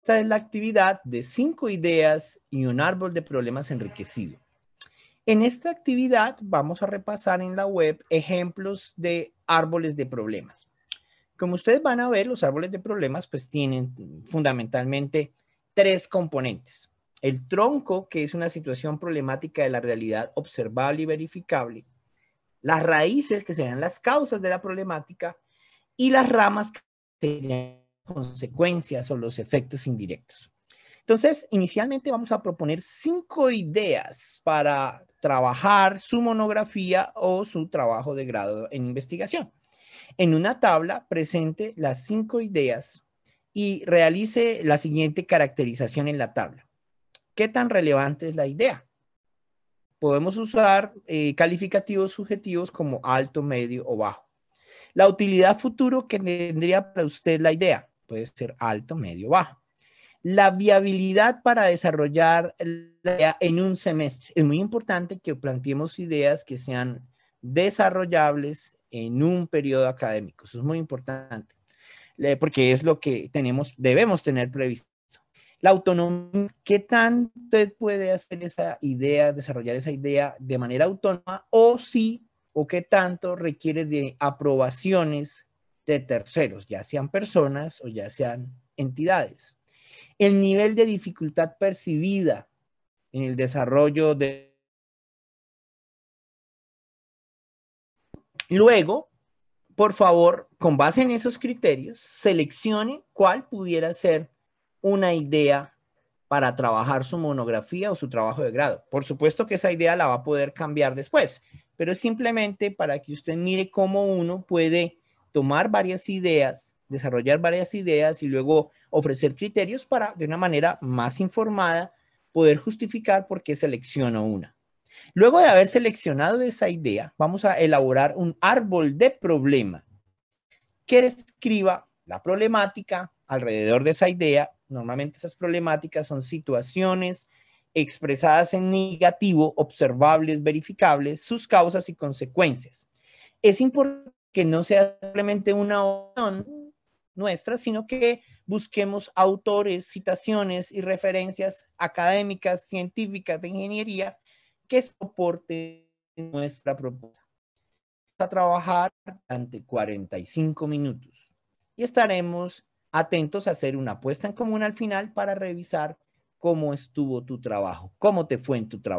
Esta es la actividad de cinco ideas y un árbol de problemas enriquecido. En esta actividad vamos a repasar en la web ejemplos de árboles de problemas. Como ustedes van a ver, los árboles de problemas pues tienen fundamentalmente tres componentes. El tronco, que es una situación problemática de la realidad observable y verificable. Las raíces, que serán las causas de la problemática. Y las ramas, que serían consecuencias o los efectos indirectos. Entonces, inicialmente vamos a proponer cinco ideas para trabajar su monografía o su trabajo de grado en investigación. En una tabla presente las cinco ideas y realice la siguiente caracterización en la tabla. ¿Qué tan relevante es la idea? Podemos usar eh, calificativos subjetivos como alto, medio o bajo. La utilidad futuro que tendría para usted la idea puede ser alto, medio, bajo. La viabilidad para desarrollar la idea en un semestre. Es muy importante que planteemos ideas que sean desarrollables en un periodo académico. Eso es muy importante, porque es lo que tenemos, debemos tener previsto. La autonomía, ¿qué tanto puede hacer esa idea, desarrollar esa idea de manera autónoma o sí, o qué tanto requiere de aprobaciones de terceros, ya sean personas o ya sean entidades. El nivel de dificultad percibida en el desarrollo de... Luego, por favor, con base en esos criterios, seleccione cuál pudiera ser una idea para trabajar su monografía o su trabajo de grado. Por supuesto que esa idea la va a poder cambiar después, pero es simplemente para que usted mire cómo uno puede tomar varias ideas, desarrollar varias ideas y luego ofrecer criterios para, de una manera más informada, poder justificar por qué selecciono una. Luego de haber seleccionado esa idea, vamos a elaborar un árbol de problema que describa la problemática alrededor de esa idea. Normalmente esas problemáticas son situaciones expresadas en negativo, observables, verificables, sus causas y consecuencias. Es importante que no sea simplemente una opción nuestra, sino que busquemos autores, citaciones y referencias académicas, científicas, de ingeniería que soporten nuestra propuesta. Vamos a trabajar durante 45 minutos y estaremos atentos a hacer una apuesta en común al final para revisar cómo estuvo tu trabajo, cómo te fue en tu trabajo.